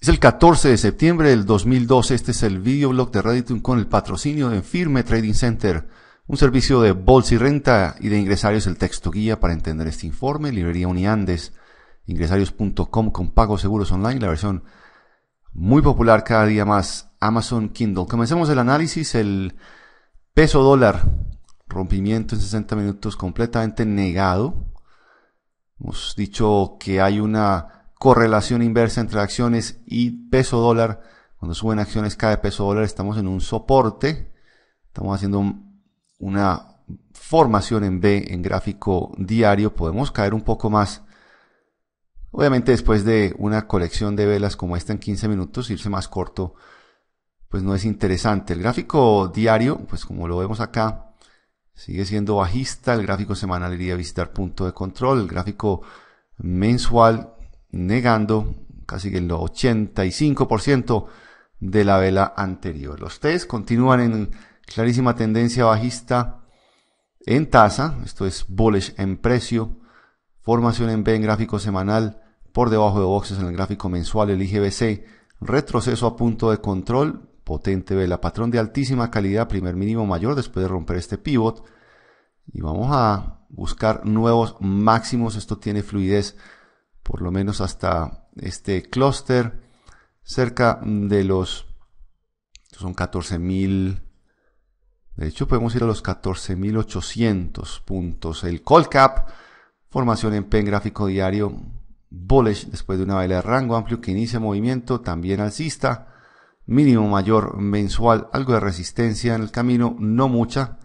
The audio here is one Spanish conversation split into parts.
Es el 14 de septiembre del 2012. Este es el videoblog de Reddit con el patrocinio de Firme Trading Center, un servicio de bolsa y renta y de ingresarios. El texto guía para entender este informe, librería Uniandes, ingresarios.com con pagos seguros online, la versión muy popular cada día más, Amazon Kindle. Comencemos el análisis. El peso dólar, rompimiento en 60 minutos completamente negado. Hemos dicho que hay una correlación inversa entre acciones y peso dólar. Cuando suben acciones cae peso dólar, estamos en un soporte. Estamos haciendo una formación en B en gráfico diario. Podemos caer un poco más. Obviamente después de una colección de velas como esta en 15 minutos, irse más corto, pues no es interesante. El gráfico diario, pues como lo vemos acá, sigue siendo bajista. El gráfico semanal iría a visitar punto de control. El gráfico mensual negando casi que el 85% de la vela anterior. Los test continúan en clarísima tendencia bajista en tasa, esto es bullish en precio, formación en B en gráfico semanal, por debajo de boxes en el gráfico mensual, el IGBC, retroceso a punto de control, potente vela, patrón de altísima calidad, primer mínimo mayor después de romper este pivot, y vamos a buscar nuevos máximos, esto tiene fluidez por lo menos hasta este clúster, cerca de los, son 14.000, de hecho podemos ir a los 14.800 puntos. El call cap, formación en pen gráfico diario, bullish después de una vela de rango amplio que inicia movimiento, también alcista, mínimo mayor mensual, algo de resistencia en el camino, no mucha,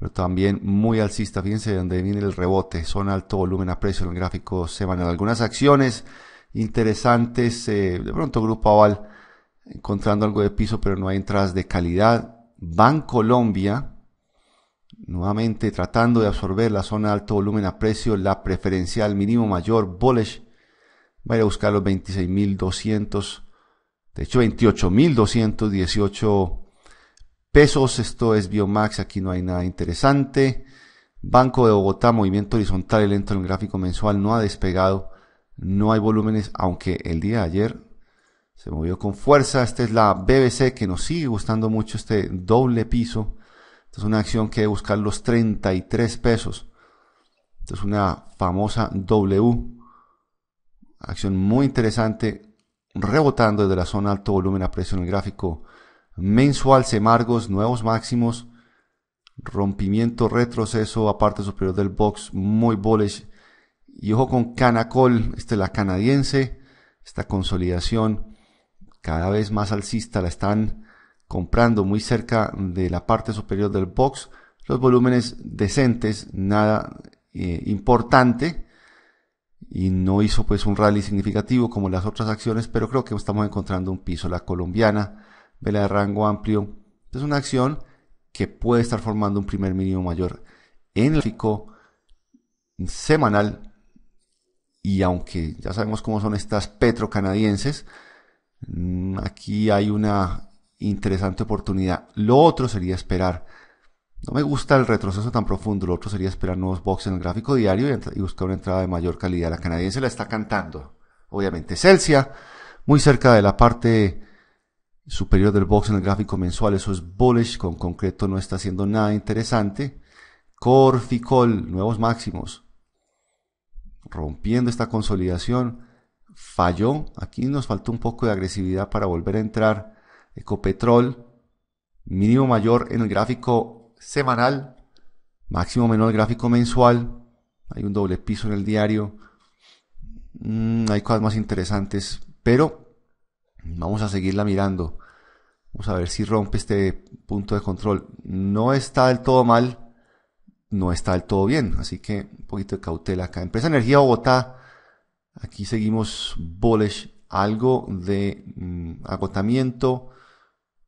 pero también muy alcista. Fíjense de dónde viene el rebote, son alto volumen a precio en el gráfico semanal. Algunas acciones interesantes, eh, de pronto Grupo Aval encontrando algo de piso, pero no hay entradas de calidad. Colombia, nuevamente tratando de absorber la zona alto volumen a precio, la preferencial mínimo mayor, bullish, va a ir a buscar los 26.200, de hecho 28.218 pesos. Esto es Biomax, aquí no hay nada interesante. Banco de Bogotá, movimiento horizontal y lento en el gráfico mensual, no ha despegado, no hay volúmenes, aunque el día de ayer se movió con fuerza. Esta es la BBC que nos sigue gustando mucho, este doble piso. Esta es una acción que debe buscar los 33 pesos. Esta es una famosa W. Acción muy interesante, rebotando desde la zona alto volumen a precio en el gráfico mensual Semargos, nuevos máximos, rompimiento, retroceso, a parte superior del box, muy bullish. Y ojo con Canacol, esta es la canadiense, esta consolidación cada vez más alcista la están comprando muy cerca de la parte superior del box. Los volúmenes decentes, nada eh, importante. Y no hizo pues un rally significativo como las otras acciones, pero creo que estamos encontrando un piso. La colombiana vela de rango amplio. Es una acción que puede estar formando un primer mínimo mayor en el gráfico semanal. Y aunque ya sabemos cómo son estas petrocanadienses, mm, aquí hay una interesante oportunidad. Lo otro sería esperar. No me gusta el retroceso tan profundo. Lo otro sería esperar nuevos boxes en el gráfico diario y, buscar una entrada de mayor calidad. La canadiense la está cantando. Obviamente Celsia, muy cerca de la parte superior del box en el gráfico mensual, eso es bullish, con concreto no está haciendo nada interesante. Corficol, nuevos máximos, rompiendo esta consolidación, falló, aquí nos faltó un poco de agresividad para volver a entrar. Ecopetrol, mínimo mayor en el gráfico semanal, máximo menor en el gráfico mensual, hay un doble piso en el diario, mm, hay cosas más interesantes, pero vamos a seguirla mirando. Vamos a ver si rompe este punto de control. No está del todo mal, no está del todo bien. Así que un poquito de cautela acá. Empresa Energía Bogotá. Aquí seguimos bullish. Algo de mm, agotamiento.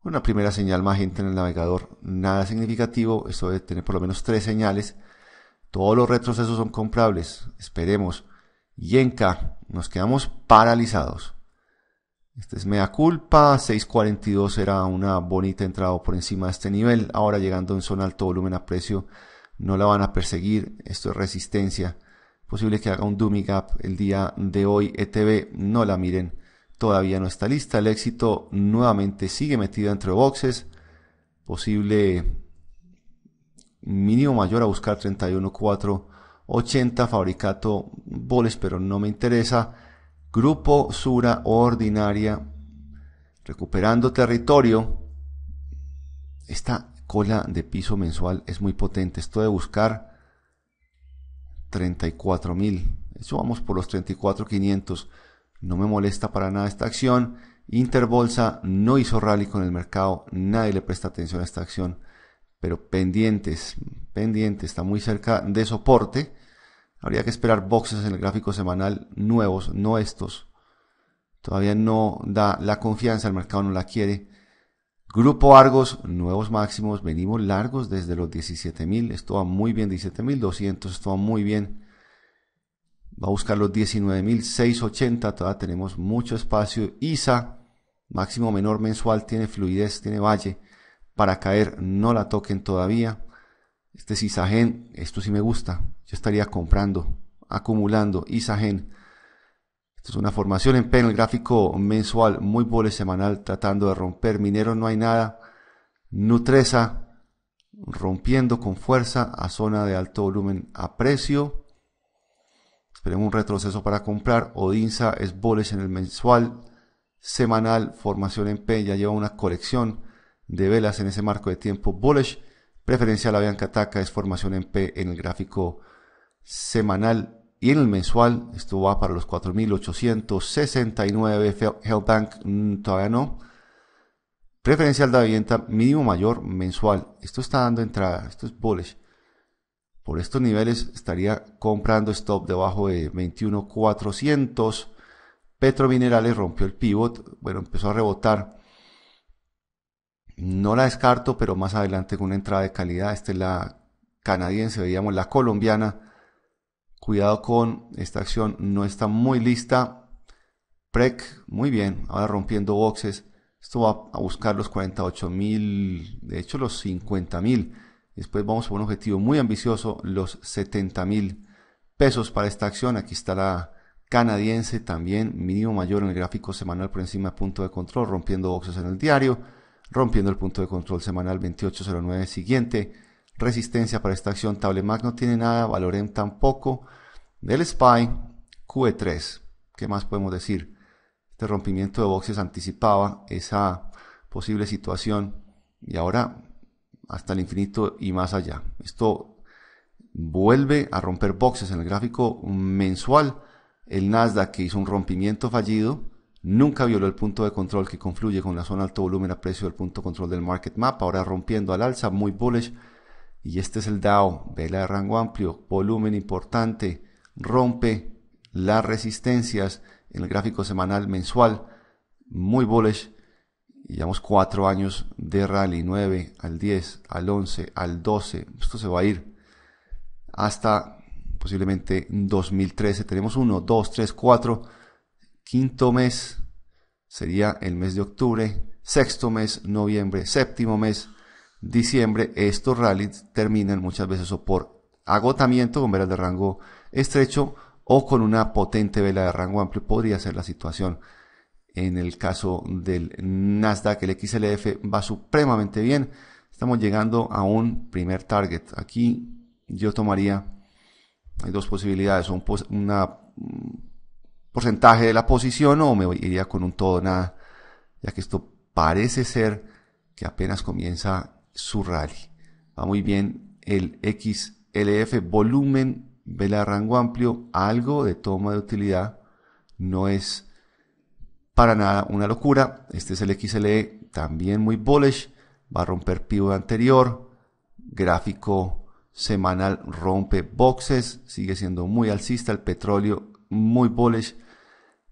Una primera señal gente en el navegador. Nada significativo. Esto debe tener por lo menos tres señales. Todos los retrocesos son comprables. Esperemos. Yenka. Nos quedamos paralizados. Este es Mea Culpa, 6.42 era una bonita entrada por encima de este nivel. Ahora llegando en zona alto volumen a precio, no la van a perseguir. Esto es resistencia. Posible que haga un dummy gap el día de hoy. ETB, no la miren. Todavía no está lista. El éxito nuevamente sigue metido entre boxes. Posible mínimo mayor a buscar 31.480. Fabricato boles, pero no me interesa. Grupo Sura Ordinaria, recuperando territorio. Esta cola de piso mensual es muy potente. Esto de buscar 34.000, mil. Eso vamos por los 34,500. No me molesta para nada esta acción. Interbolsa no hizo rally con el mercado. Nadie le presta atención a esta acción. Pero pendientes, pendientes. Está muy cerca de soporte Habría que esperar boxes en el gráfico semanal nuevos, no estos. Todavía no da la confianza, el mercado no la quiere. Grupo Argos, nuevos máximos, venimos largos desde los 17.000, esto va muy bien, 17.200, esto va muy bien. Va a buscar los 19.680, todavía tenemos mucho espacio. ISA, máximo menor mensual, tiene fluidez, tiene valle. Para caer no la toquen todavía. Este isagen esto sí me gusta estaría comprando, acumulando, ISAGEN. Esto es una formación en P en el gráfico mensual, muy bole semanal, tratando de romper. Minero no hay nada. Nutresa rompiendo con fuerza a zona de alto volumen a precio. Esperemos un retroceso para comprar. Odinza es boles en el mensual, semanal, formación en P. Ya lleva una colección de velas en ese marco de tiempo bullish. Preferencial a Bianca Ataca es formación en P en el gráfico semanal y en el mensual, esto va para los 4.869, Hellbank mm, todavía no. Preferencial de vivienda mínimo mayor mensual. Esto está dando entrada, esto es bullish. Por estos niveles estaría comprando stop debajo de 21,400. Minerales rompió el pivot, bueno, empezó a rebotar. No la descarto, pero más adelante con una entrada de calidad. Esta es la canadiense, veíamos la colombiana Cuidado con esta acción, no está muy lista. Prec, muy bien, ahora rompiendo boxes. Esto va a buscar los 48 mil, de hecho los 50 mil. Después vamos a un objetivo muy ambicioso, los 70 mil pesos para esta acción. Aquí está la canadiense también, mínimo mayor en el gráfico semanal por encima del punto de control, rompiendo boxes en el diario, rompiendo el punto de control semanal 2809 siguiente resistencia para esta acción. Tablemac no tiene nada, valoren tampoco. Del SPY, QE3. ¿Qué más podemos decir? Este rompimiento de boxes anticipaba esa posible situación y ahora hasta el infinito y más allá. Esto vuelve a romper boxes en el gráfico mensual. El Nasdaq que hizo un rompimiento fallido nunca violó el punto de control que confluye con la zona alto volumen a precio del punto control del market map, ahora rompiendo al alza, muy bullish y este es el DAO, vela de rango amplio, volumen importante, rompe las resistencias en el gráfico semanal mensual, muy bullish. llevamos cuatro años de rally, 9 al 10, al 11, al 12. Esto se va a ir hasta posiblemente 2013. Tenemos 1, 2, 3, 4. Quinto mes sería el mes de octubre. Sexto mes, noviembre. Séptimo mes, diciembre, estos rallies terminan muchas veces o por agotamiento con velas de rango estrecho o con una potente vela de rango amplio. Podría ser la situación. En el caso del Nasdaq, el XLF va supremamente bien. Estamos llegando a un primer target. Aquí yo tomaría, hay dos posibilidades, un mm, porcentaje de la posición o me iría con un todo nada, ya que esto parece ser que apenas comienza su rally. Va muy bien el XLF volumen vela rango amplio, algo de toma de utilidad, no es para nada una locura. Este es el XLE, también muy bullish, va a romper pivo anterior, gráfico semanal rompe boxes, sigue siendo muy alcista, el petróleo muy bullish,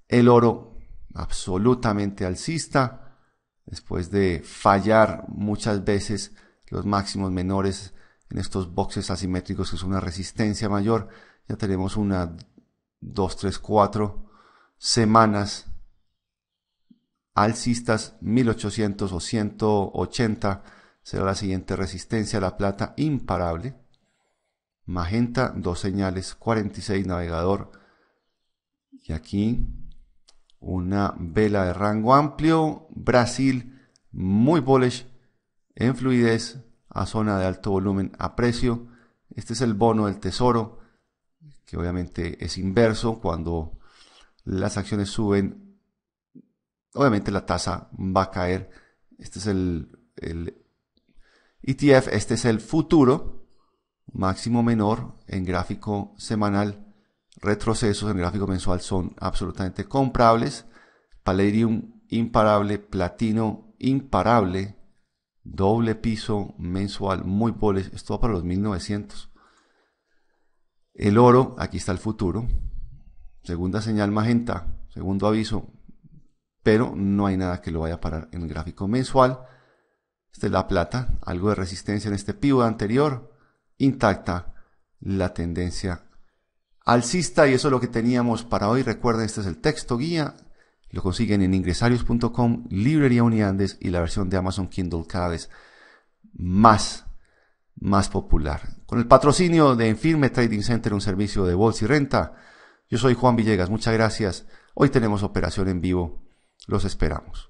el oro absolutamente alcista, después de fallar muchas veces los máximos menores en estos boxes asimétricos es una resistencia mayor, ya tenemos una 2, 3, 4 semanas alcistas 1800 o 180 será la siguiente resistencia, a la plata imparable, magenta, dos señales, 46 navegador y aquí una vela de rango amplio, Brasil muy bullish en fluidez a zona de alto volumen a precio. Este es el bono del tesoro, que obviamente es inverso cuando las acciones suben, obviamente la tasa va a caer. Este es el, el ETF, este es el futuro máximo menor en gráfico semanal retrocesos en gráfico mensual son absolutamente comprables. Palladium imparable, platino imparable, doble piso mensual muy pobre esto va para los 1900. El oro, aquí está el futuro. Segunda señal magenta, segundo aviso, pero no hay nada que lo vaya a parar en el gráfico mensual. Esta es la plata, algo de resistencia en este pivo anterior, intacta la tendencia alcista y eso es lo que teníamos para hoy. Recuerden, este es el texto guía. Lo consiguen en ingresarios.com, Librería Uniandes y la versión de Amazon Kindle cada vez más, más popular. Con el patrocinio de Enfirme Trading Center, un servicio de bolsa y renta. Yo soy Juan Villegas, muchas gracias. Hoy tenemos operación en vivo. Los esperamos.